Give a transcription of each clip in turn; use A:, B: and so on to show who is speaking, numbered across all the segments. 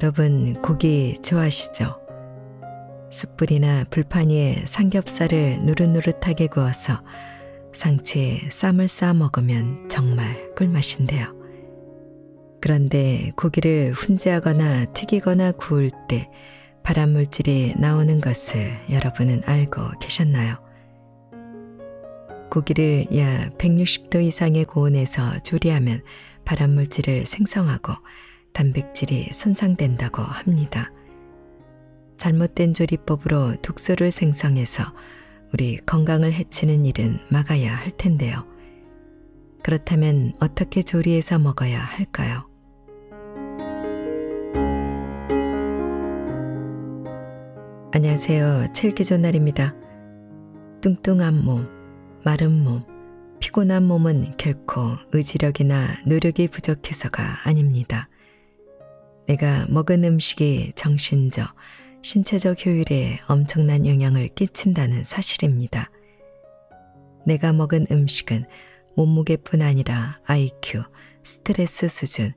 A: 여러분 고기 좋아하시죠? 숯불이나 불판 위에 삼겹살을 노릇노릇하게 구워서 상추에 쌈을 싸 먹으면 정말 꿀맛인데요. 그런데 고기를 훈제하거나 튀기거나 구울 때 발암물질이 나오는 것을 여러분은 알고 계셨나요? 고기를 약 160도 이상의 고온에서 조리하면 발암물질을 생성하고 단백질이 손상된다고 합니다. 잘못된 조리법으로 독소를 생성해서 우리 건강을 해치는 일은 막아야 할 텐데요. 그렇다면 어떻게 조리해서 먹어야 할까요? 안녕하세요. 칠기조날입니다. 뚱뚱한 몸, 마른 몸, 피곤한 몸은 결코 의지력이나 노력이 부족해서가 아닙니다. 내가 먹은 음식이 정신적, 신체적 효율에 엄청난 영향을 끼친다는 사실입니다. 내가 먹은 음식은 몸무게뿐 아니라 IQ, 스트레스 수준,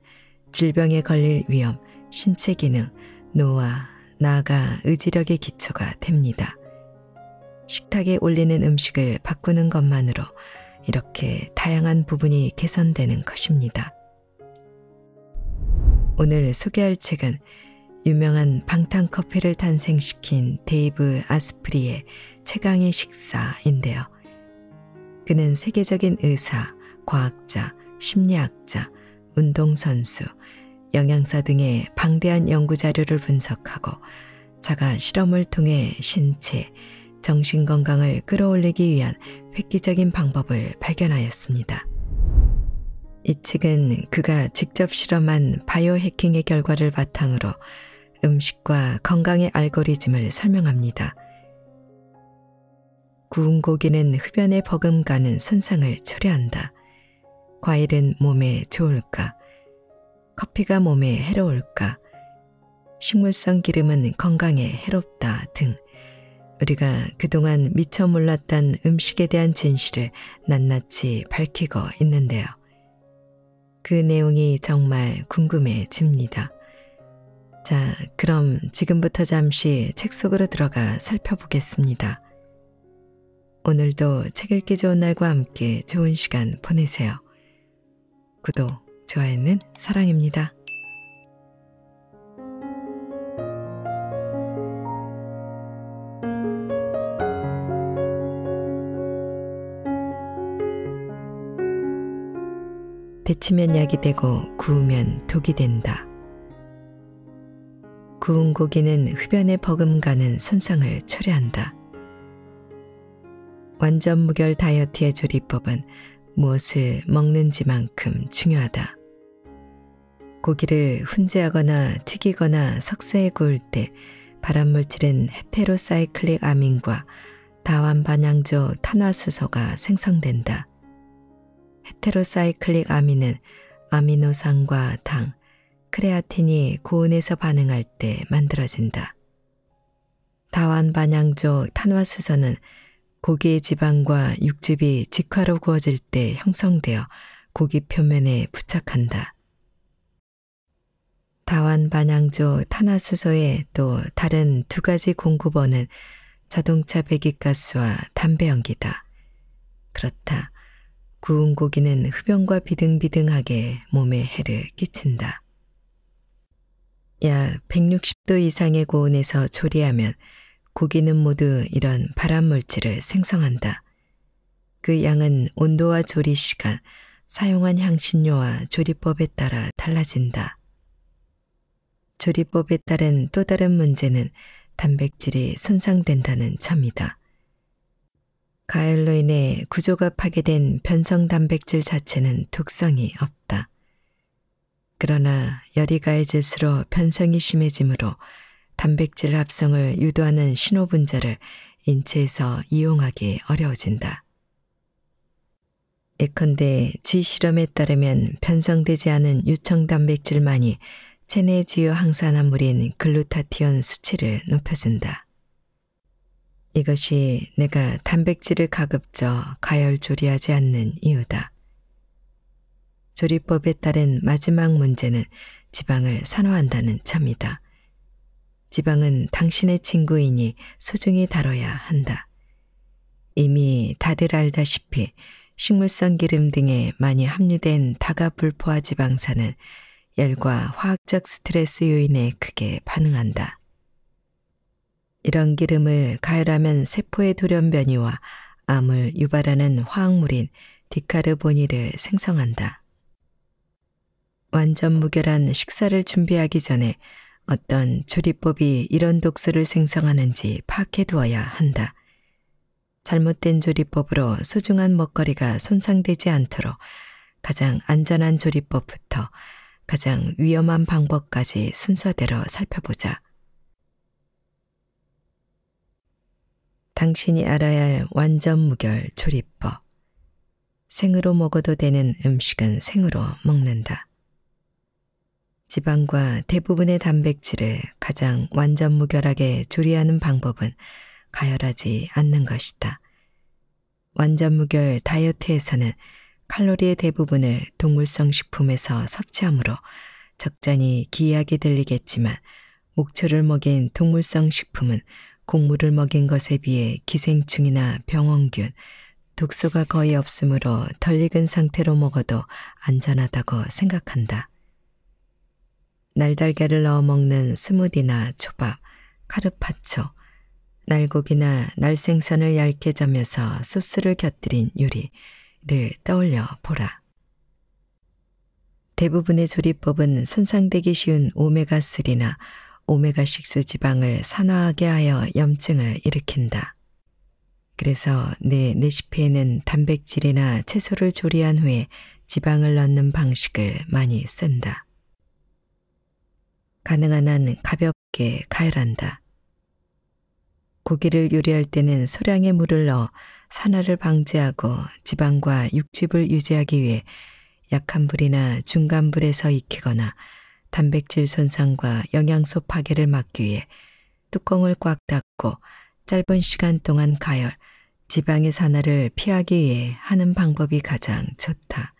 A: 질병에 걸릴 위험, 신체 기능, 노화, 나아가 의지력의 기초가 됩니다. 식탁에 올리는 음식을 바꾸는 것만으로 이렇게 다양한 부분이 개선되는 것입니다. 오늘 소개할 책은 유명한 방탄 커피를 탄생시킨 데이브 아스프리의 최강의 식사인데요. 그는 세계적인 의사, 과학자, 심리학자, 운동선수, 영양사 등의 방대한 연구자료를 분석하고 자가 실험을 통해 신체, 정신건강을 끌어올리기 위한 획기적인 방법을 발견하였습니다. 이 책은 그가 직접 실험한 바이오 해킹의 결과를 바탕으로 음식과 건강의 알고리즘을 설명합니다. 구운 고기는 흡연에 버금가는 손상을 초래한다. 과일은 몸에 좋을까? 커피가 몸에 해로울까? 식물성 기름은 건강에 해롭다 등 우리가 그동안 미처 몰랐던 음식에 대한 진실을 낱낱이 밝히고 있는데요. 그 내용이 정말 궁금해집니다. 자, 그럼 지금부터 잠시 책 속으로 들어가 살펴보겠습니다. 오늘도 책 읽기 좋은 날과 함께 좋은 시간 보내세요. 구독, 좋아요는 사랑입니다. 데치면 약이 되고 구우면 독이 된다. 구운 고기는 흡연에 버금가는 손상을 초래한다. 완전 무결 다이어트의 조리법은 무엇을 먹는지만큼 중요하다. 고기를 훈제하거나 튀기거나 석쇠에 구울 때 발암물질은 헤테로사이클릭 아민과 다완반향조 탄화수소가 생성된다. 헤테로사이클릭 아미는 아미노산과 당, 크레아틴이 고온에서 반응할 때 만들어진다. 다완 반향조 탄화수소는 고기의 지방과 육즙이 직화로 구워질 때 형성되어 고기 표면에 부착한다. 다완 반향조 탄화수소의 또 다른 두 가지 공급원은 자동차 배기가스와 담배 연기다. 그렇다. 구운 고기는 흡연과 비등비등하게 몸에 해를 끼친다. 약 160도 이상의 고온에서 조리하면 고기는 모두 이런 발암물질을 생성한다. 그 양은 온도와 조리 시간, 사용한 향신료와 조리법에 따라 달라진다. 조리법에 따른 또 다른 문제는 단백질이 손상된다는 점이다. 가열로 인해 구조가 파괴된 변성 단백질 자체는 독성이 없다. 그러나 열이 가해질수록 변성이 심해지므로 단백질 합성을 유도하는 신호분자를 인체에서 이용하기 어려워진다. 예컨대 쥐 실험에 따르면 변성되지 않은 유청 단백질만이 체내 주요 항산화물인 글루타티온 수치를 높여준다. 이것이 내가 단백질을 가급적 가열조리하지 않는 이유다. 조리법에 따른 마지막 문제는 지방을 산화한다는 점이다. 지방은 당신의 친구이니 소중히 다뤄야 한다. 이미 다들 알다시피 식물성 기름 등에 많이 함유된 다가불포화 지방산은 열과 화학적 스트레스 요인에 크게 반응한다. 이런 기름을 가열하면 세포의 돌연변이와 암을 유발하는 화학물인 디카르보니를 생성한다. 완전 무결한 식사를 준비하기 전에 어떤 조리법이 이런 독소를 생성하는지 파악해두어야 한다. 잘못된 조리법으로 소중한 먹거리가 손상되지 않도록 가장 안전한 조리법부터 가장 위험한 방법까지 순서대로 살펴보자. 당신이 알아야 할 완전 무결 조리법. 생으로 먹어도 되는 음식은 생으로 먹는다. 지방과 대부분의 단백질을 가장 완전 무결하게 조리하는 방법은 가열하지 않는 것이다. 완전 무결 다이어트에서는 칼로리의 대부분을 동물성 식품에서 섭취하므로 적잖이 기이하게 들리겠지만 목초를 먹인 동물성 식품은 곡물을 먹인 것에 비해 기생충이나 병원균, 독소가 거의 없으므로 덜 익은 상태로 먹어도 안전하다고 생각한다. 날달걀을 넣어 먹는 스무디나 초밥, 카르파초, 날고기나 날생선을 얇게 점여서 소스를 곁들인 요리를 떠올려 보라. 대부분의 조리법은 손상되기 쉬운 오메가3나 오메가6 지방을 산화하게 하여 염증을 일으킨다. 그래서 내 레시피에는 단백질이나 채소를 조리한 후에 지방을 넣는 방식을 많이 쓴다. 가능한 한 가볍게 가열한다. 고기를 요리할 때는 소량의 물을 넣어 산화를 방지하고 지방과 육즙을 유지하기 위해 약한 불이나 중간 불에서 익히거나 단백질 손상과 영양소 파괴를 막기 위해 뚜껑을 꽉 닫고 짧은 시간 동안 가열, 지방의 산화를 피하기 위해 하는 방법이 가장 좋다.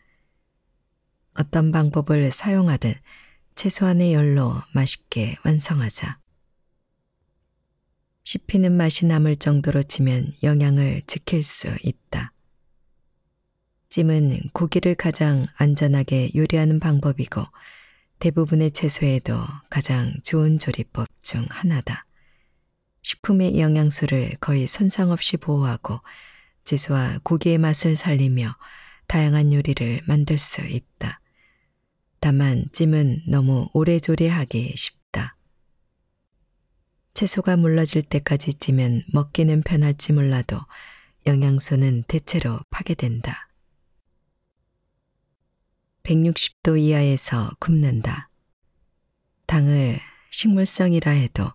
A: 어떤 방법을 사용하든 최소한의 열로 맛있게 완성하자. 씹히는 맛이 남을 정도로 찌면 영양을 지킬 수 있다. 찜은 고기를 가장 안전하게 요리하는 방법이고 대부분의 채소에도 가장 좋은 조리법 중 하나다. 식품의 영양소를 거의 손상 없이 보호하고 채소와 고기의 맛을 살리며 다양한 요리를 만들 수 있다. 다만 찜은 너무 오래 조리하기 쉽다. 채소가 물러질 때까지 찌면 먹기는 편할지 몰라도 영양소는 대체로 파괴된다. 160도 이하에서 굽는다. 당을 식물성이라 해도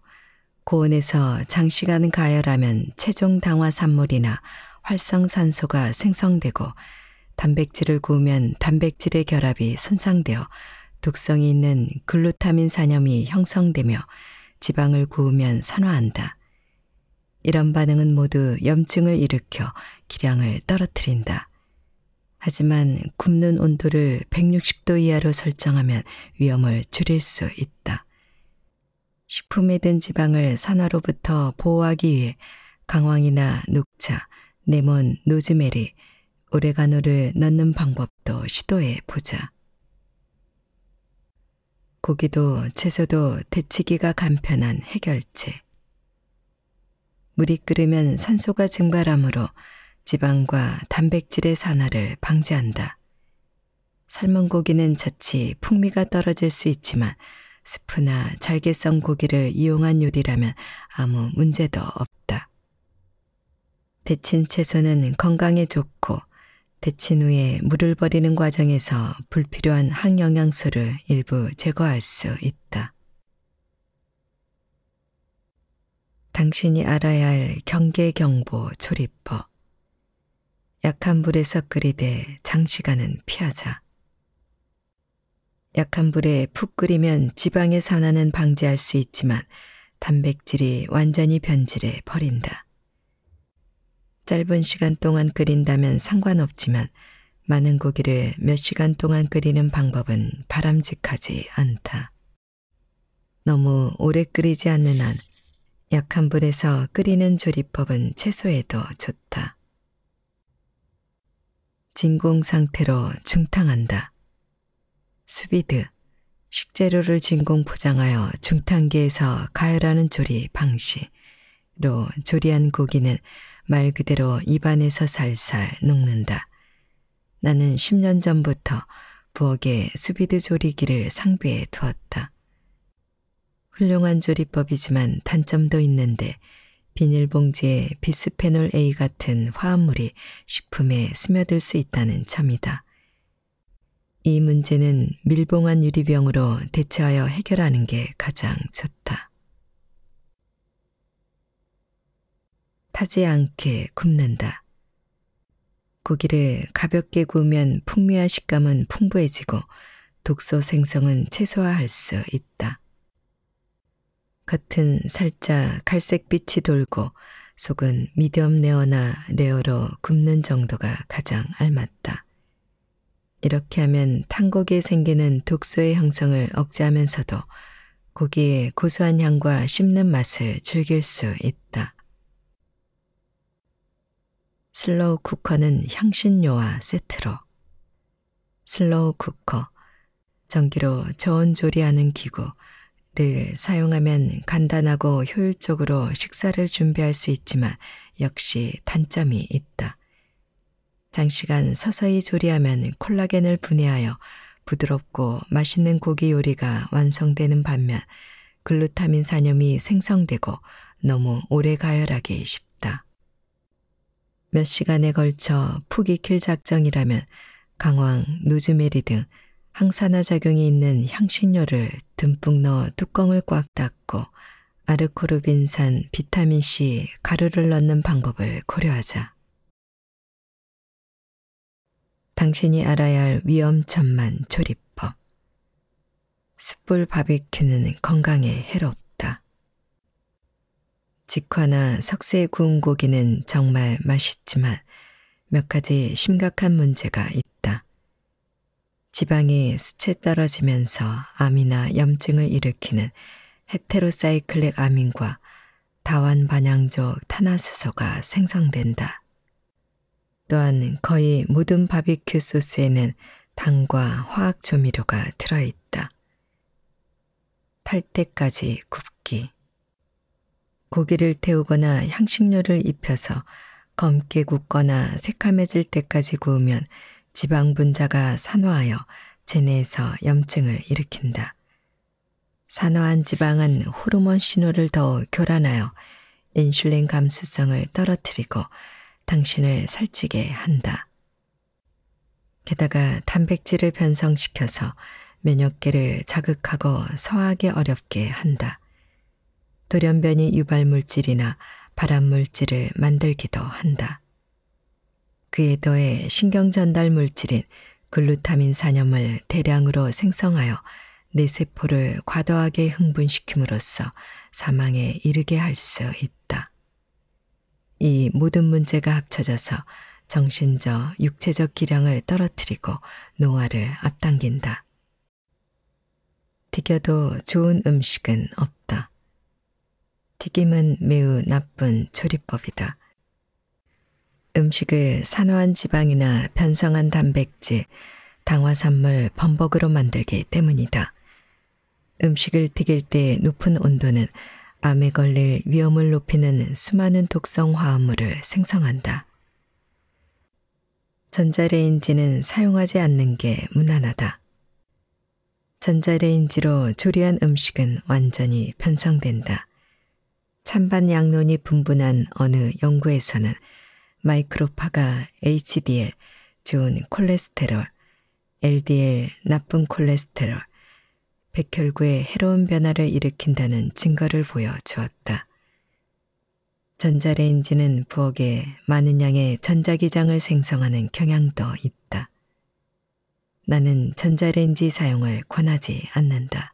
A: 고온에서 장시간 가열하면 체중 당화 산물이나 활성산소가 생성되고 단백질을 구우면 단백질의 결합이 손상되어 독성이 있는 글루타민 산염이 형성되며 지방을 구우면 산화한다. 이런 반응은 모두 염증을 일으켜 기량을 떨어뜨린다. 하지만 굽는 온도를 160도 이하로 설정하면 위험을 줄일 수 있다. 식품에 든 지방을 산화로부터 보호하기 위해 강황이나 녹차, 레몬, 노즈메리, 오레가노를 넣는 방법도 시도해 보자. 고기도 채소도 데치기가 간편한 해결책. 물이 끓으면 산소가 증발하므로 지방과 단백질의 산화를 방지한다. 삶은 고기는 자칫 풍미가 떨어질 수 있지만 스프나 잘게썬 고기를 이용한 요리라면 아무 문제도 없다. 데친 채소는 건강에 좋고 데친 후에 물을 버리는 과정에서 불필요한 항영양소를 일부 제거할 수 있다. 당신이 알아야 할 경계경보 조리법 약한 불에 서끓이되 장시간은 피하자. 약한 불에 푹 끓이면 지방의 산화는 방지할 수 있지만 단백질이 완전히 변질해 버린다. 짧은 시간 동안 끓인다면 상관없지만 많은 고기를 몇 시간 동안 끓이는 방법은 바람직하지 않다. 너무 오래 끓이지 않는 한 약한 불에서 끓이는 조리법은 채소에도 좋다. 진공 상태로 중탕한다. 수비드, 식재료를 진공 포장하여 중탕기에서 가열하는 조리 방식로 조리한 고기는 말 그대로 입안에서 살살 녹는다. 나는 10년 전부터 부엌에 수비드 조리기를 상비해 두었다. 훌륭한 조리법이지만 단점도 있는데 비닐봉지에 비스페놀 A 같은 화합물이 식품에 스며들 수 있다는 참이다. 이 문제는 밀봉한 유리병으로 대체하여 해결하는 게 가장 좋다. 타지 않게 굽는다. 고기를 가볍게 구우면 풍미와 식감은 풍부해지고 독소 생성은 최소화할 수 있다. 같은 살짝 갈색빛이 돌고 속은 미디엄 레어나 레어로 굽는 정도가 가장 알맞다. 이렇게 하면 탄고기에 생기는 독소의 형성을 억제하면서도 고기의 고소한 향과 씹는 맛을 즐길 수 있다. 슬로우 쿠커는 향신료와 세트로 슬로우 쿠커, 전기로 저온 조리하는 기구, 늘 사용하면 간단하고 효율적으로 식사를 준비할 수 있지만 역시 단점이 있다. 장시간 서서히 조리하면 콜라겐을 분해하여 부드럽고 맛있는 고기 요리가 완성되는 반면 글루타민 산염이 생성되고 너무 오래 가열하기 쉽다. 몇 시간에 걸쳐 푹 익힐 작정이라면 강황, 누즈메리 등 항산화 작용이 있는 향신료를 듬뿍 넣어 뚜껑을 꽉 닫고 아르코르빈산 비타민C 가루를 넣는 방법을 고려하자. 당신이 알아야 할 위험천만 조리법. 숯불 바비큐는 건강에 해롭다. 직화나 석쇠 구운 고기는 정말 맛있지만 몇 가지 심각한 문제가 있다. 지방이 수치 에 떨어지면서 암이나 염증을 일으키는 헤테로사이클릭 아민과 다완 반향족 탄화수소가 생성된다. 또한 거의 모든 바비큐 소스에는 당과 화학 조미료가 들어있다. 탈 때까지 굽기. 고기를 태우거나 향신료를 입혀서 검게 굽거나 새카매질 때까지 구우면 지방 분자가 산화하여 체내에서 염증을 일으킨다. 산화한 지방은 호르몬 신호를 더 교란하여 인슐린 감수성을 떨어뜨리고 당신을 살찌게 한다. 게다가 단백질을 변성시켜서 면역계를 자극하고 소화하기 어렵게 한다. 돌연변이 유발 물질이나 발암 물질을 만들기도 한다. 그에 더해 신경전달 물질인 글루타민 산염을 대량으로 생성하여 내 세포를 과도하게 흥분시킴으로써 사망에 이르게 할 수 있다. 이 모든 문제가 합쳐져서 정신적, 육체적 기량을 떨어뜨리고 노화를 앞당긴다. 튀겨도 좋은 음식은 없다. 튀김은 매우 나쁜 조리법이다. 음식을 산화한 지방이나 편성한 단백질, 당화산물, 범벅으로 만들기 때문이다. 음식을 튀길 때 높은 온도는 암에 걸릴 위험을 높이는 수많은 독성 화합물을 생성한다. 전자레인지는 사용하지 않는 게 무난하다. 전자레인지로 조리한 음식은 완전히 편성된다. 찬반 양론이 분분한 어느 연구에서는 마이크로파가 HDL, 좋은 콜레스테롤, LDL, 나쁜 콜레스테롤, 백혈구에 해로운 변화를 일으킨다는 증거를 보여주었다. 전자레인지는 부엌에 많은 양의 전자기장을 생성하는 경향도 있다. 나는 전자레인지 사용을 권하지 않는다.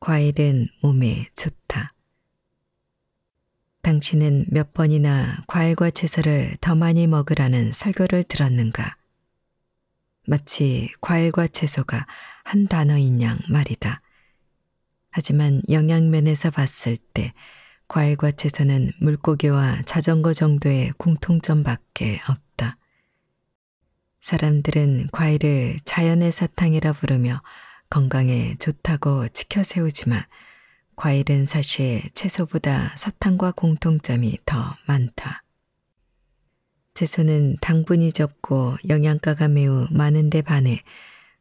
A: 과일은 몸에 좋다. 당신은 몇 번이나 과일과 채소를 더 많이 먹으라는 설교를 들었는가? 마치 과일과 채소가 한 단어인 양 말이다. 하지만 영양면에서 봤을 때 과일과 채소는 물고기와 자전거 정도의 공통점밖에 없다. 사람들은 과일을 자연의 사탕이라 부르며 건강에 좋다고 치켜세우지만 과일은 사실 채소보다 사탕과 공통점이 더 많다. 채소는 당분이 적고 영양가가 매우 많은데 반해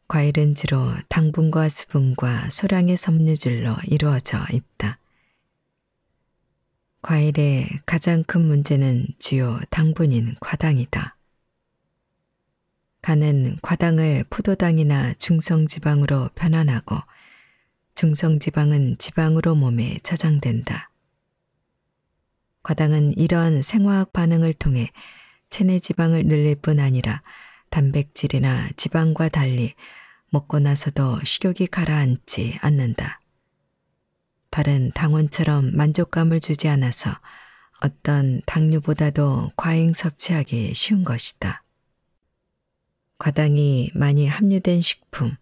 A: 과일은 주로 당분과 수분과 소량의 섬유질로 이루어져 있다. 과일의 가장 큰 문제는 주요 당분인 과당이다. 간은 과당을 포도당이나 중성지방으로 변환하고 중성지방은 지방으로 몸에 저장된다. 과당은 이러한 생화학 반응을 통해 체내 지방을 늘릴 뿐 아니라 단백질이나 지방과 달리 먹고 나서도 식욕이 가라앉지 않는다. 다른 당원처럼 만족감을 주지 않아서 어떤 당류보다도 과잉 섭취하기 쉬운 것이다. 과당이 많이 함유된 식품,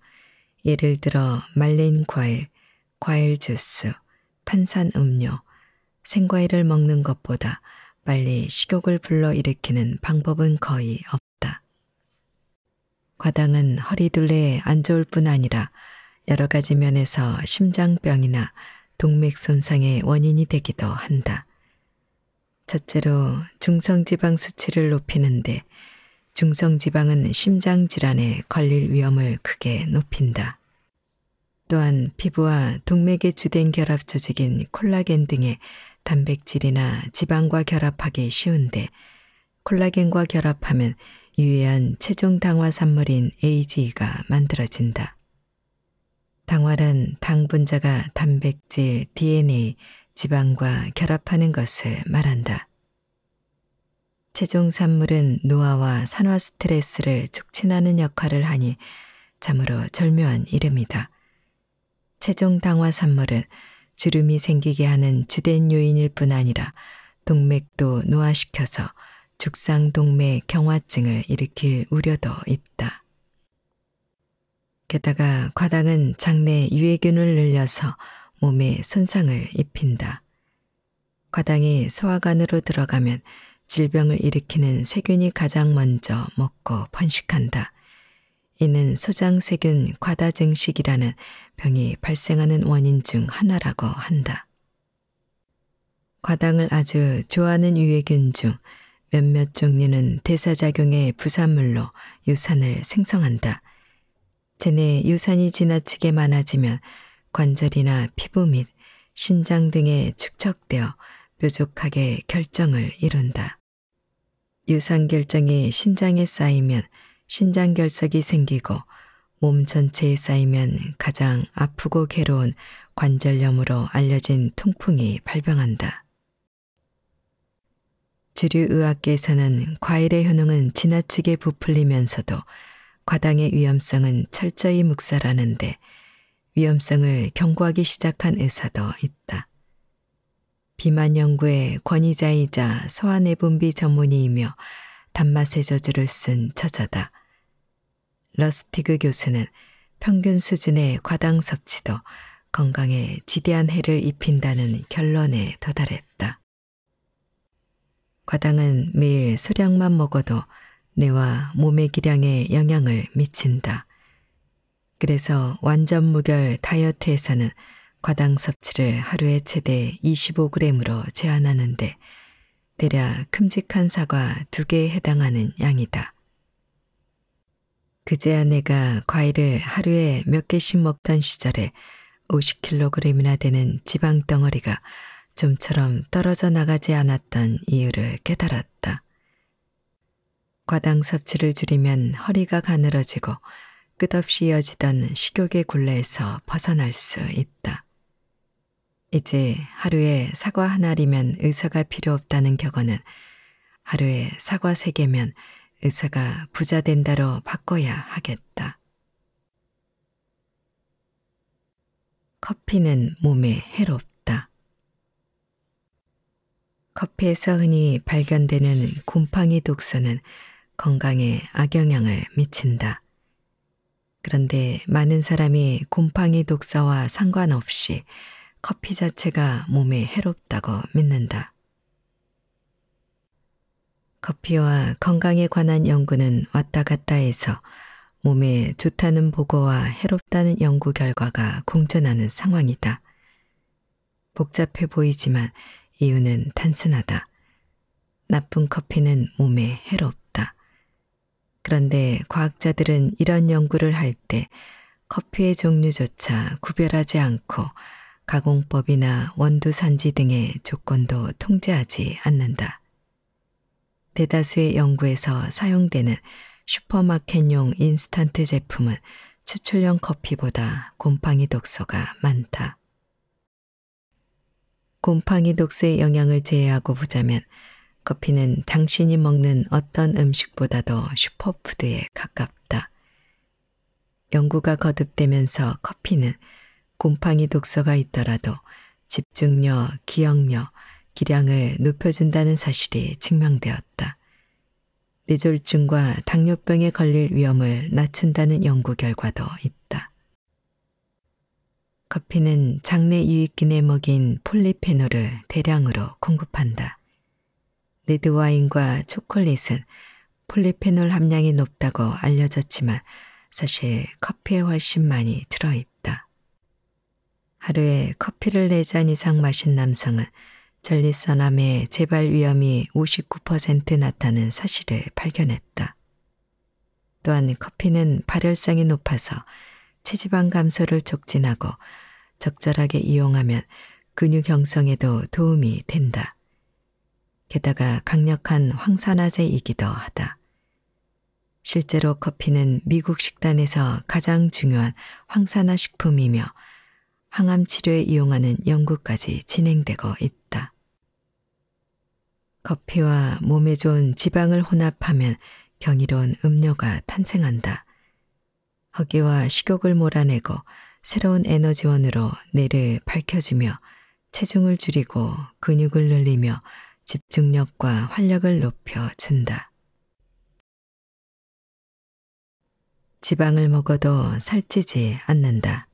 A: 예를 들어 말린 과일, 과일 주스, 탄산 음료, 생과일을 먹는 것보다 빨리 식욕을 불러일으키는 방법은 거의 없다. 과당은 허리둘레에 안 좋을 뿐 아니라 여러 가지 면에서 심장병이나 동맥 손상의 원인이 되기도 한다. 첫째로 중성지방 수치를 높이는데 중성지방은 심장질환에 걸릴 위험을 크게 높인다. 또한 피부와 동맥의 주된 결합 조직인 콜라겐 등의 단백질이나 지방과 결합하기 쉬운데 콜라겐과 결합하면 유해한 체중 당화 산물인 AGE가 만들어진다. 당화란 당 분자가 단백질, DNA, 지방과 결합하는 것을 말한다. 체중산물은 노화와 산화 스트레스를 촉진하는 역할을 하니 참으로 절묘한 이름이다. 체중당화산물은 주름이 생기게 하는 주된 요인일 뿐 아니라 동맥도 노화시켜서 죽상동맥 경화증을 일으킬 우려도 있다. 게다가 과당은 장내 유해균을 늘려서 몸에 손상을 입힌다. 과당이 소화관으로 들어가면 질병을 일으키는 세균이 가장 먼저 먹고 번식한다. 이는 소장세균 과다증식이라는 병이 발생하는 원인 중 하나라고 한다. 과당을 아주 좋아하는 유해균 중 몇몇 종류는 대사작용의 부산물로 유산을 생성한다. 체내 유산이 지나치게 많아지면 관절이나 피부 및 신장 등에 축적되어 뾰족하게 결정을 이룬다. 유상 결정이 신장에 쌓이면 신장 결석이 생기고 몸 전체에 쌓이면 가장 아프고 괴로운 관절염으로 알려진 통풍이 발병한다. 주류의학계에서는 과일의 효능은 지나치게 부풀리면서도 과당의 위험성은 철저히 묵살하는데 위험성을 경고하기 시작한 의사도 있다. 비만 연구의 권위자이자 소아내분비 전문의이며 단맛의 저주를 쓴 저자다. 러스티그 교수는 평균 수준의 과당 섭취도 건강에 지대한 해를 입힌다는 결론에 도달했다. 과당은 매일 소량만 먹어도 뇌와 몸의 기량에 영향을 미친다. 그래서 완전 무결 다이어트에서는 과당 섭취를 하루에 최대 25g으로 제한하는데 대략 큼직한 사과 두개에 해당하는 양이다. 그제 야내가 과일을 하루에 몇 개씩 먹던 시절에 50kg이나 되는 지방 덩어리가 좀처럼 떨어져 나가지 않았던 이유를 깨달았다. 과당 섭취를 줄이면 허리가 가늘어지고 끝없이 이어지던 식욕의 굴레에서 벗어날 수 있다. 이제 하루에 사과 하나리면 의사가 필요 없다는 격언은 하루에 사과 세 개면 의사가 부자 된다로 바꿔야 하겠다. 커피는 몸에 해롭다. 커피에서 흔히 발견되는 곰팡이 독소는 건강에 악영향을 미친다. 그런데 많은 사람이 곰팡이 독소와 상관없이 커피 자체가 몸에 해롭다고 믿는다. 커피와 건강에 관한 연구는 왔다 갔다 해서 몸에 좋다는 보고와 해롭다는 연구 결과가 공존하는 상황이다. 복잡해 보이지만 이유는 단순하다. 나쁜 커피는 몸에 해롭다. 그런데 과학자들은 이런 연구를 할 때 커피의 종류조차 구별하지 않고 가공법이나 원두산지 등의 조건도 통제하지 않는다. 대다수의 연구에서 사용되는 슈퍼마켓용 인스턴트 제품은 추출용 커피보다 곰팡이 독소가 많다. 곰팡이 독소의 영향을 제외하고 보자면 커피는 당신이 먹는 어떤 음식보다도 슈퍼푸드에 가깝다. 연구가 거듭되면서 커피는 곰팡이 독소가 있더라도 집중력, 기억력, 기량을 높여준다는 사실이 증명되었다. 뇌졸중과 당뇨병에 걸릴 위험을 낮춘다는 연구 결과도 있다. 커피는 장내 유익균에 먹인 폴리페놀을 대량으로 공급한다. 레드와인과 초콜릿은 폴리페놀 함량이 높다고 알려졌지만 사실 커피에 훨씬 많이 들어있다. 하루에 커피를 4잔 이상 마신 남성은 전립선암의 재발 위험이 59% 낮다는 사실을 발견했다. 또한 커피는 발열성이 높아서 체지방 감소를 촉진하고 적절하게 이용하면 근육 형성에도 도움이 된다. 게다가 강력한 황산화제이기도 하다. 실제로 커피는 미국 식단에서 가장 중요한 황산화 식품이며 항암 치료에 이용하는 연구까지 진행되고 있다. 커피와 몸에 좋은 지방을 혼합하면 경이로운 음료가 탄생한다. 허기와 식욕을 몰아내고 새로운 에너지원으로 뇌를 밝혀주며 체중을 줄이고 근육을 늘리며 집중력과 활력을 높여준다. 지방을 먹어도 살찌지 않는다.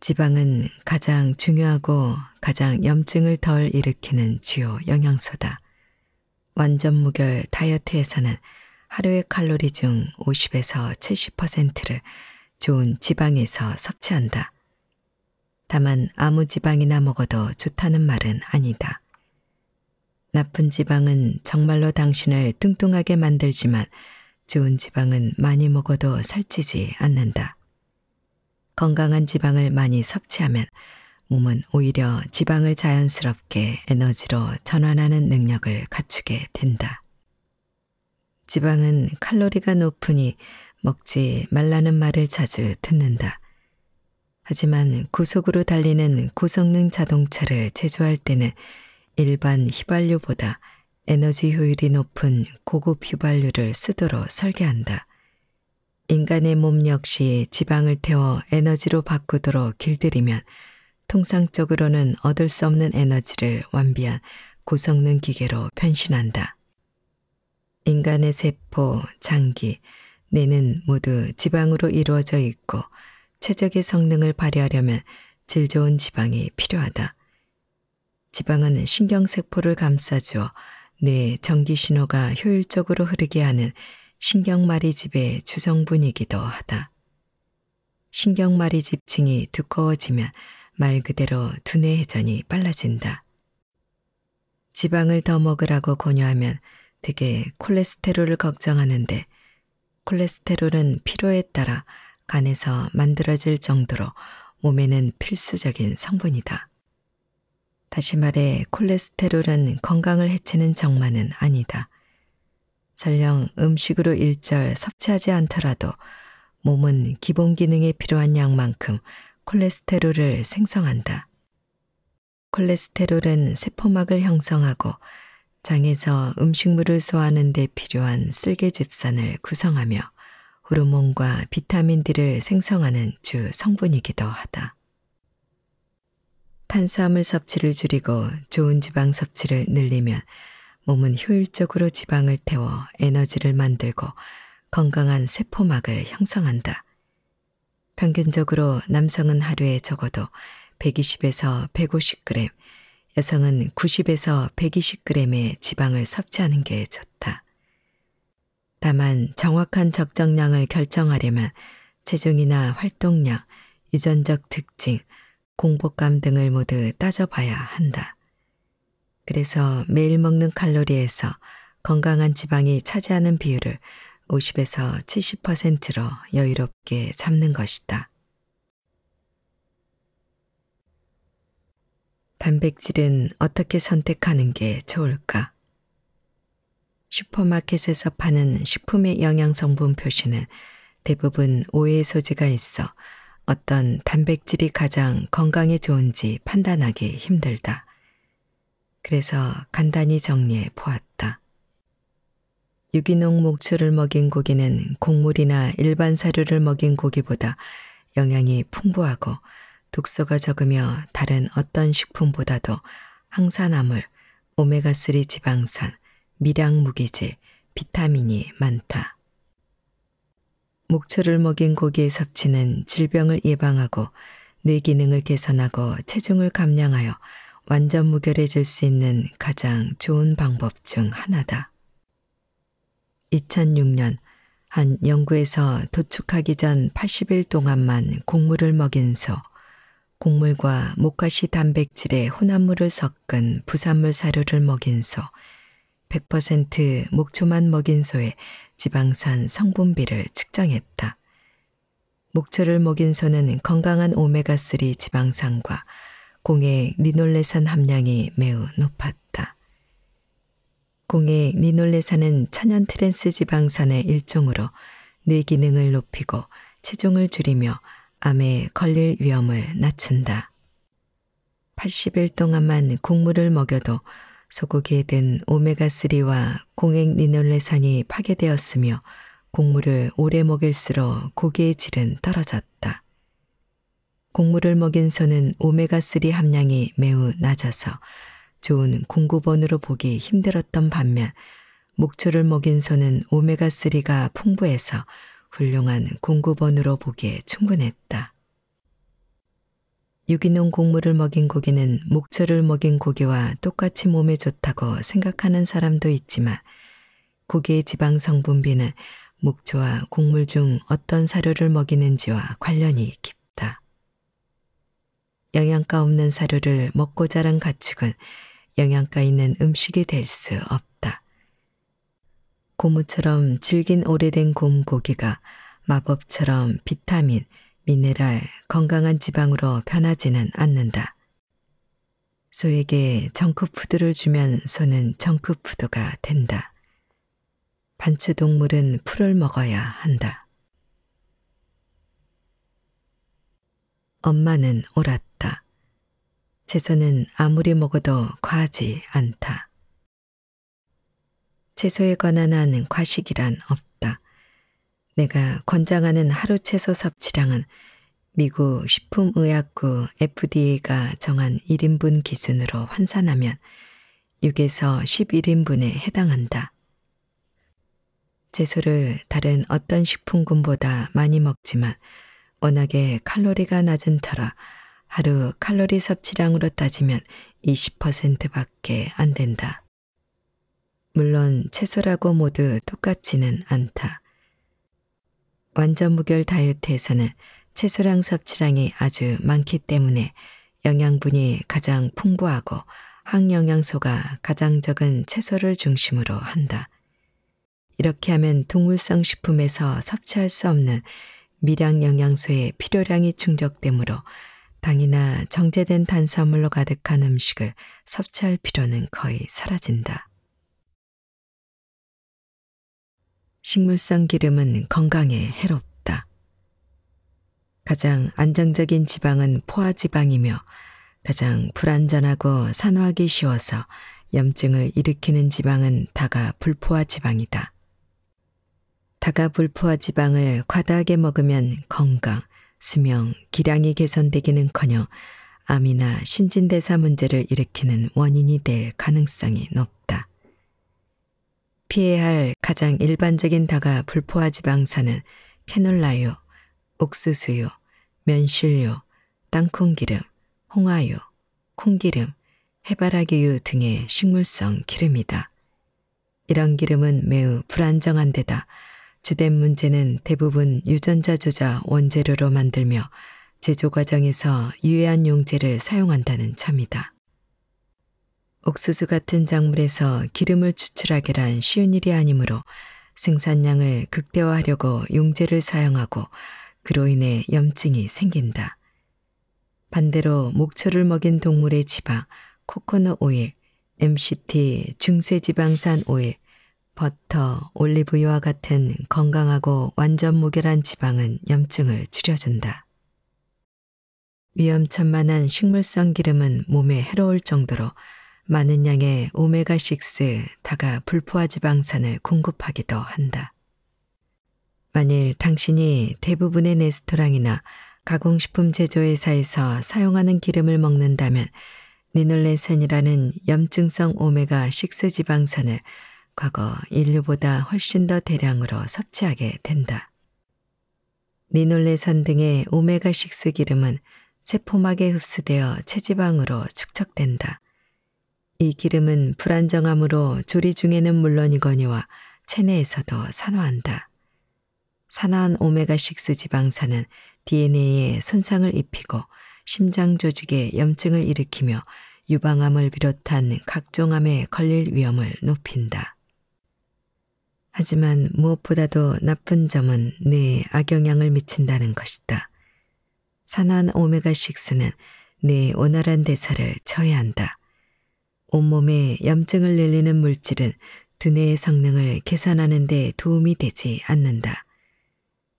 A: 지방은 가장 중요하고 가장 염증을 덜 일으키는 주요 영양소다. 완전 무결 다이어트에서는 하루의 칼로리 중 50에서 70%를 좋은 지방에서 섭취한다. 다만 아무 지방이나 먹어도 좋다는 말은 아니다. 나쁜 지방은 정말로 당신을 뚱뚱하게 만들지만 좋은 지방은 많이 먹어도 살찌지 않는다. 건강한 지방을 많이 섭취하면 몸은 오히려 지방을 자연스럽게 에너지로 전환하는 능력을 갖추게 된다. 지방은 칼로리가 높으니 먹지 말라는 말을 자주 듣는다. 하지만 고속으로 달리는 고성능 자동차를 제조할 때는 일반 휘발유보다 에너지 효율이 높은 고급 휘발유를 쓰도록 설계한다. 인간의 몸 역시 지방을 태워 에너지로 바꾸도록 길들이면 통상적으로는 얻을 수 없는 에너지를 완비한 고성능 기계로 변신한다. 인간의 세포, 장기, 뇌는 모두 지방으로 이루어져 있고 최적의 성능을 발휘하려면 질 좋은 지방이 필요하다. 지방은 신경세포를 감싸주어 뇌의 전기신호가 효율적으로 흐르게 하는 신경마리 집의 주성분이기도 하다. 신경마리 집 층이 두꺼워지면 말 그대로 두뇌 회전이 빨라진다. 지방을 더 먹으라고 권유하면 되게 콜레스테롤을 걱정하는데 콜레스테롤은 피로에 따라 간에서 만들어질 정도로 몸에는 필수적인 성분이다. 다시 말해 콜레스테롤은 건강을 해치는 정만은 아니다. 설령 음식으로 일절 섭취하지 않더라도 몸은 기본 기능에 필요한 양만큼 콜레스테롤을 생성한다. 콜레스테롤은 세포막을 형성하고 장에서 음식물을 소화하는 데 필요한 쓸개집산을 구성하며 호르몬과 비타민 D를 생성하는 주 성분이기도 하다. 탄수화물 섭취를 줄이고 좋은 지방 섭취를 늘리면 몸은 효율적으로 지방을 태워 에너지를 만들고 건강한 세포막을 형성한다. 평균적으로 남성은 하루에 적어도 120에서 150g, 여성은 90에서 120g의 지방을 섭취하는 게 좋다. 다만 정확한 적정량을 결정하려면 체중이나 활동량, 유전적 특징, 공복감 등을 모두 따져봐야 한다. 그래서 매일 먹는 칼로리에서 건강한 지방이 차지하는 비율을 50에서 70%로 여유롭게 잡는 것이다. 단백질은 어떻게 선택하는 게 좋을까? 슈퍼마켓에서 파는 식품의 영양성분 표시는 대부분 오해의 소지가 있어 어떤 단백질이 가장 건강에 좋은지 판단하기 힘들다. 그래서 간단히 정리해 보았다. 유기농 목초를 먹인 고기는 곡물이나 일반 사료를 먹인 고기보다 영양이 풍부하고 독소가 적으며 다른 어떤 식품보다도 항산화물, 오메가3 지방산, 미량 무기질, 비타민이 많다. 목초를 먹인 고기의 섭취는 질병을 예방하고 뇌 기능을 개선하고 체중을 감량하여 완전 무결해질 수 있는 가장 좋은 방법 중 하나다. 2006년 한 연구에서 도축하기 전 80일 동안만 곡물을 먹인 소, 곡물과 목가시 단백질에 혼합물을 섞은 부산물 사료를 먹인 소, 100% 목초만 먹인 소의 지방산 성분비를 측정했다. 목초를 먹인 소는 건강한 오메가3 지방산과 공의 니놀레산 함량이 매우 높았다. 공의 니놀레산은 천연 트랜스 지방산의 일종으로 뇌 기능을 높이고 체중을 줄이며 암에 걸릴 위험을 낮춘다. 80일 동안만 곡물을 먹여도 소고기에 든 오메가3와 공액 니놀레산이 파괴되었으며 곡물을 오래 먹일수록 고기의 질은 떨어졌다. 곡물을 먹인 소는 오메가3 함량이 매우 낮아서 좋은 공급원으로 보기 힘들었던 반면 목초를 먹인 소는 오메가3가 풍부해서 훌륭한 공급원으로 보기에 충분했다. 유기농 곡물을 먹인 고기는 목초를 먹인 고기와 똑같이 몸에 좋다고 생각하는 사람도 있지만 고기의 지방 성분비는 목초와 곡물 중 어떤 사료를 먹이는지와 관련이 깊다. 영양가 없는 사료를 먹고 자란 가축은 영양가 있는 음식이 될 수 없다. 고무처럼 질긴 오래된 곰 고기가 마법처럼 비타민, 미네랄, 건강한 지방으로 변하지는 않는다. 소에게 정크푸드를 주면 소는 정크푸드가 된다. 반추동물은 풀을 먹어야 한다. 엄마는 옳았다. 채소는 아무리 먹어도 과하지 않다. 채소에 관한 한 과식이란 없다. 내가 권장하는 하루 채소 섭취량은 미국 식품의약구 FDA가 정한 1인분 기준으로 환산하면 6에서 11인분에 해당한다. 채소를 다른 어떤 식품군보다 많이 먹지만 워낙에 칼로리가 낮은 터라 하루 칼로리 섭취량으로 따지면 20%밖에 안 된다. 물론 채소라고 모두 똑같지는 않다. 완전 무결 다이어트에서는 채소량 섭취량이 아주 많기 때문에 영양분이 가장 풍부하고 항영양소가 가장 적은 채소를 중심으로 한다. 이렇게 하면 동물성 식품에서 섭취할 수 없는 미량 영양소의 필요량이 충족되므로 당이나 정제된 탄수화물로 가득한 음식을 섭취할 필요는 거의 사라진다. 식물성 기름은 건강에 해롭다. 가장 안정적인 지방은 포화지방이며 가장 불안전하고 산화하기 쉬워서 염증을 일으키는 지방은 다가 불포화 지방이다. 다가불포화 지방을 과다하게 먹으면 건강, 수명, 기량이 개선되기는커녕 암이나 신진대사 문제를 일으키는 원인이 될 가능성이 높다. 피해야 할 가장 일반적인 다가불포화 지방산은 캐놀라유, 옥수수유, 면실유, 땅콩기름, 홍화유, 콩기름, 해바라기유 등의 식물성 기름이다. 이런 기름은 매우 불안정한 데다 주된 문제는 대부분 유전자 조작 원재료로 만들며 제조 과정에서 유해한 용제를 사용한다는 점이다 옥수수 같은 작물에서 기름을 추출하기란 쉬운 일이 아니므로 생산량을 극대화하려고 용제를 사용하고 그로 인해 염증이 생긴다. 반대로 목초를 먹인 동물의 지방, 코코넛 오일, MCT, 중세지방산 오일, 버터, 올리브유와 같은 건강하고 완전 무결한 지방은 염증을 줄여준다. 위험천만한 식물성 기름은 몸에 해로울 정도로 많은 양의 오메가6, 다가 불포화 지방산을 공급하기도 한다. 만일 당신이 대부분의 레스토랑이나 가공식품 제조회사에서 사용하는 기름을 먹는다면 니놀레산이라는 염증성 오메가6 지방산을 과거 인류보다 훨씬 더 대량으로 섭취하게 된다. 니놀레산 등의 오메가6 기름은 세포막에 흡수되어 체지방으로 축적된다. 이 기름은 불안정함으로 조리 중에는 물론이거니와 체내에서도 산화한다. 산화한 오메가6 지방산은 DNA에 손상을 입히고 심장 조직에 염증을 일으키며 유방암을 비롯한 각종 암에 걸릴 위험을 높인다. 하지만 무엇보다도 나쁜 점은 뇌에 악영향을 미친다는 것이다. 산화한 오메가6는 뇌의 원활한 대사를 저해한다. 온몸에 염증을 늘리는 물질은 두뇌의 성능을 개선하는 데 도움이 되지 않는다.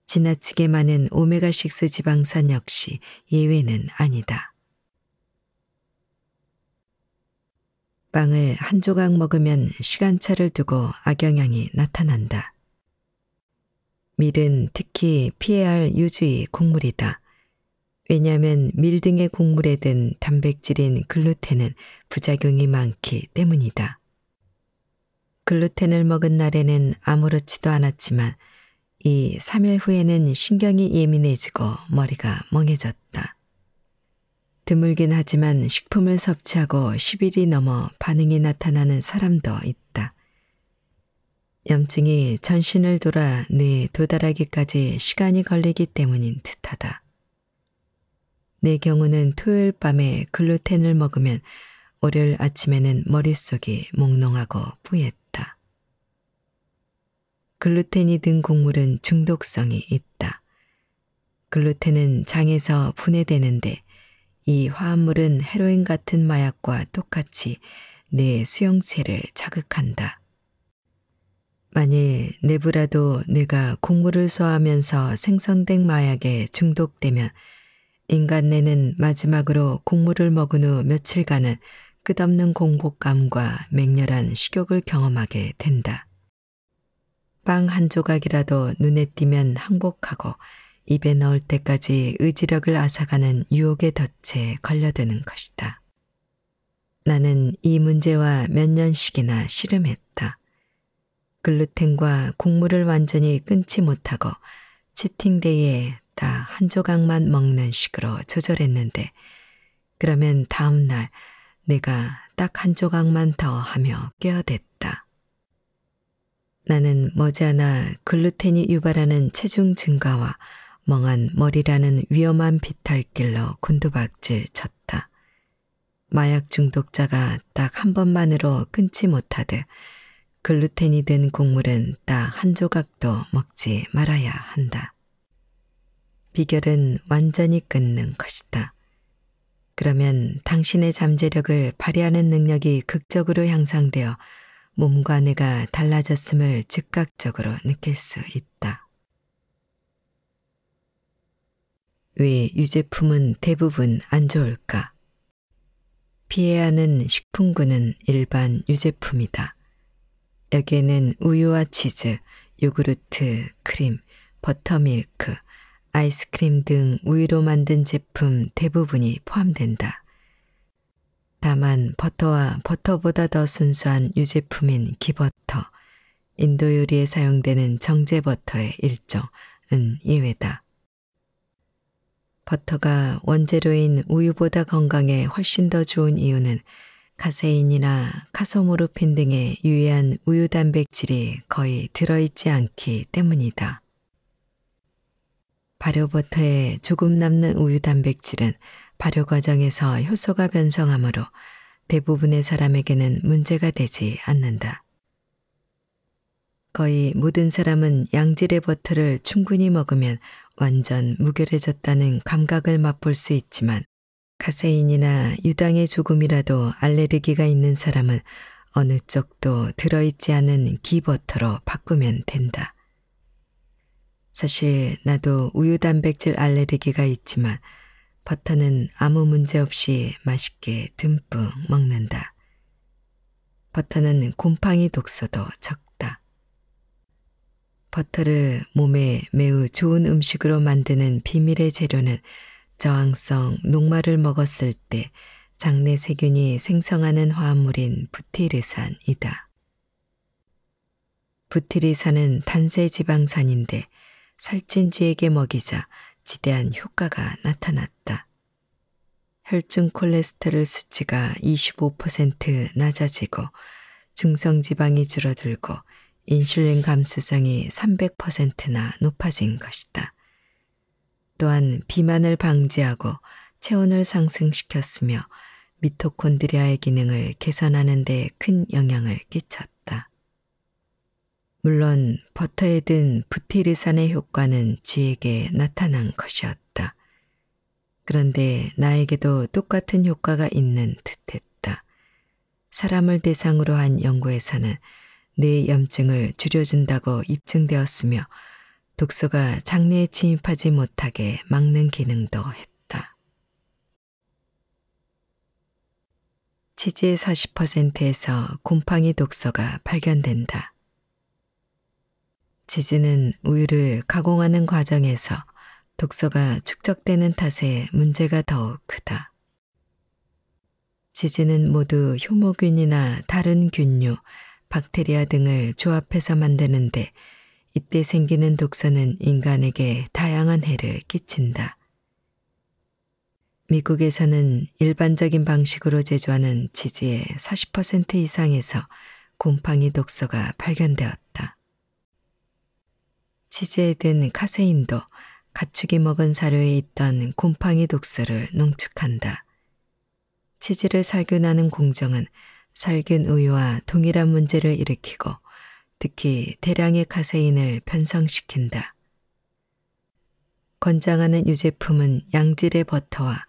A: 지나치게 많은 오메가6 지방산 역시 예외는 아니다. 빵을 한 조각 먹으면 시간차를 두고 악영향이 나타난다. 밀은 특히 피해야 할 유주의 곡물이다. 왜냐하면 밀 등의 곡물에 든 단백질인 글루텐은 부작용이 많기 때문이다. 글루텐을 먹은 날에는 아무렇지도 않았지만 이 3일 후에는 신경이 예민해지고 머리가 멍해졌다. 드물긴 하지만 식품을 섭취하고 10일이 넘어 반응이 나타나는 사람도 있다. 염증이 전신을 돌아 뇌에 도달하기까지 시간이 걸리기 때문인 듯하다. 내 경우는 토요일 밤에 글루텐을 먹으면 월요일 아침에는 머릿속이 몽롱하고 뿌옇다. 글루텐이 든 곡물은 중독성이 있다. 글루텐은 장에서 분해되는데 이 화합물은 헤로인 같은 마약과 똑같이 내 수용체를 자극한다. 만일 내부라도 뇌가 곡물을 소화하면서 생성된 마약에 중독되면 인간 뇌는 마지막으로 곡물을 먹은 후 며칠간은 끝없는 공복감과 맹렬한 식욕을 경험하게 된다. 빵 한 조각이라도 눈에 띄면 항복하고 입에 넣을 때까지 의지력을 앗아가는 유혹의 덫에 걸려드는 것이다. 나는 이 문제와 몇 년씩이나 씨름했다. 글루텐과 곡물을 완전히 끊지 못하고 치팅데이에 딱한 조각만 먹는 식으로 조절했는데 그러면 다음 날 내가 딱 한 조각만 더 하며 깨어댔다. 나는 머지않아 글루텐이 유발하는 체중 증가와 멍한 머리라는 위험한 비탈길로 곤두박질 쳤다. 마약 중독자가 딱 한 번만으로 끊지 못하듯 글루텐이 든 곡물은 딱 한 조각도 먹지 말아야 한다. 비결은 완전히 끊는 것이다. 그러면 당신의 잠재력을 발휘하는 능력이 극적으로 향상되어 몸과 뇌가 달라졌음을 즉각적으로 느낄 수 있다. 왜 유제품은 대부분 안 좋을까? 피해야 하는 식품군은 일반 유제품이다. 여기에는 우유와 치즈, 요구르트, 크림, 버터밀크, 아이스크림 등 우유로 만든 제품 대부분이 포함된다. 다만 버터와 버터보다 더 순수한 유제품인 기버터, 인도 요리에 사용되는 정제버터의 일종은 예외다 버터가 원재료인 우유보다 건강에 훨씬 더 좋은 이유는 카세인이나 카소모르핀 등의 유해한 우유 단백질이 거의 들어있지 않기 때문이다. 발효버터에 조금 남는 우유 단백질은 발효 과정에서 효소가 변성하므로 대부분의 사람에게는 문제가 되지 않는다. 거의 모든 사람은 양질의 버터를 충분히 먹으면 완전 무결해졌다는 감각을 맛볼 수 있지만 카세인이나 유당의 조금이라도 알레르기가 있는 사람은 어느 쪽도 들어있지 않은 기버터로 바꾸면 된다. 사실 나도 우유 단백질 알레르기가 있지만 버터는 아무 문제 없이 맛있게 듬뿍 먹는다. 버터는 곰팡이 독소도 적다. 버터를 몸에 매우 좋은 음식으로 만드는 비밀의 재료는 저항성 녹말을 먹었을 때 장내 세균이 생성하는 화합물인 부티르산이다. 부티르산은 단세 지방산인데 살찐지에게 먹이자 지대한 효과가 나타났다. 혈중 콜레스테롤 수치가 25% 낮아지고 중성 지방이 줄어들고 인슐린 감수성이 300%나 높아진 것이다. 또한 비만을 방지하고 체온을 상승시켰으며 미토콘드리아의 기능을 개선하는 데 큰 영향을 끼쳤다. 물론 버터에 든 부티르산의 효과는 쥐에게 나타난 것이었다. 그런데 나에게도 똑같은 효과가 있는 듯했다. 사람을 대상으로 한 연구에서는 뇌 염증을 줄여준다고 입증되었으며 독소가 장내에 침입하지 못하게 막는 기능도 했다. 치즈의 40%에서 곰팡이 독소가 발견된다. 치즈는 우유를 가공하는 과정에서 독소가 축적되는 탓에 문제가 더욱 크다. 치즈는 모두 효모균이나 다른 균류, 박테리아 등을 조합해서 만드는데 이때 생기는 독소는 인간에게 다양한 해를 끼친다. 미국에서는 일반적인 방식으로 제조하는 치즈의 40% 이상에서 곰팡이 독소가 발견되었다. 치즈에 든 카세인도 가축이 먹은 사료에 있던 곰팡이 독소를 농축한다. 치즈를 살균하는 공정은 살균 우유와 동일한 문제를 일으키고 특히 대량의 카세인을 편성시킨다. 권장하는 유제품은 양질의 버터와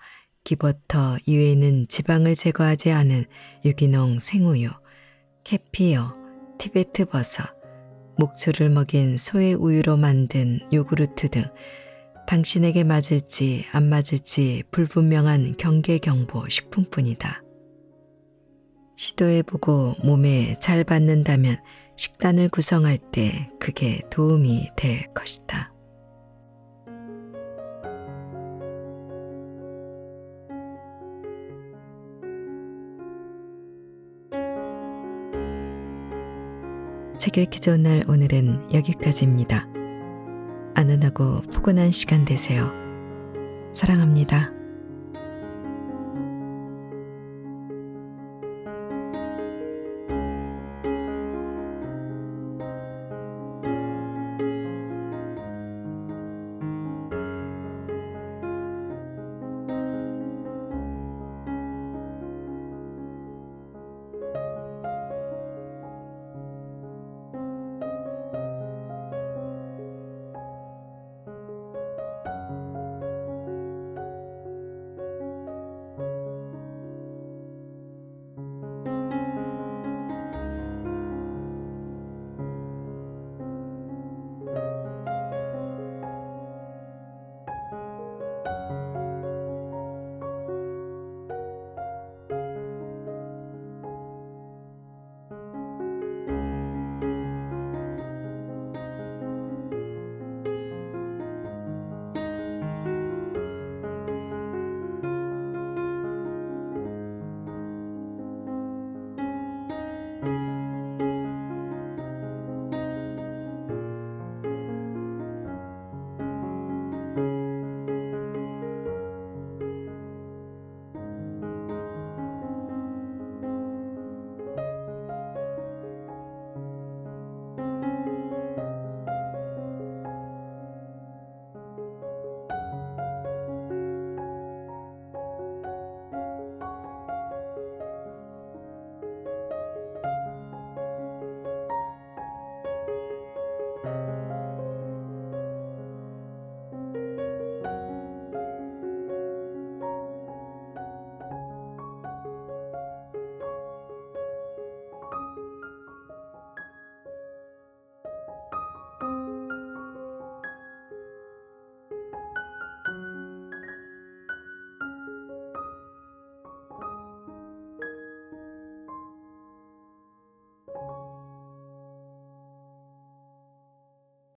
A: 기버터 이외에는 지방을 제거하지 않은 유기농 생우유, 캐피어, 티베트 버섯, 목초를 먹인 소의 우유로 만든 요구르트 등 당신에게 맞을지 안 맞을지 불분명한 경계경보 식품뿐이다. 시도해보고 몸에 잘 받는다면 식단을 구성할 때 그게 도움이 될 것이다. 책 읽기 좋은 날 오늘은 여기까지입니다. 안은하고 포근한 시간 되세요. 사랑합니다.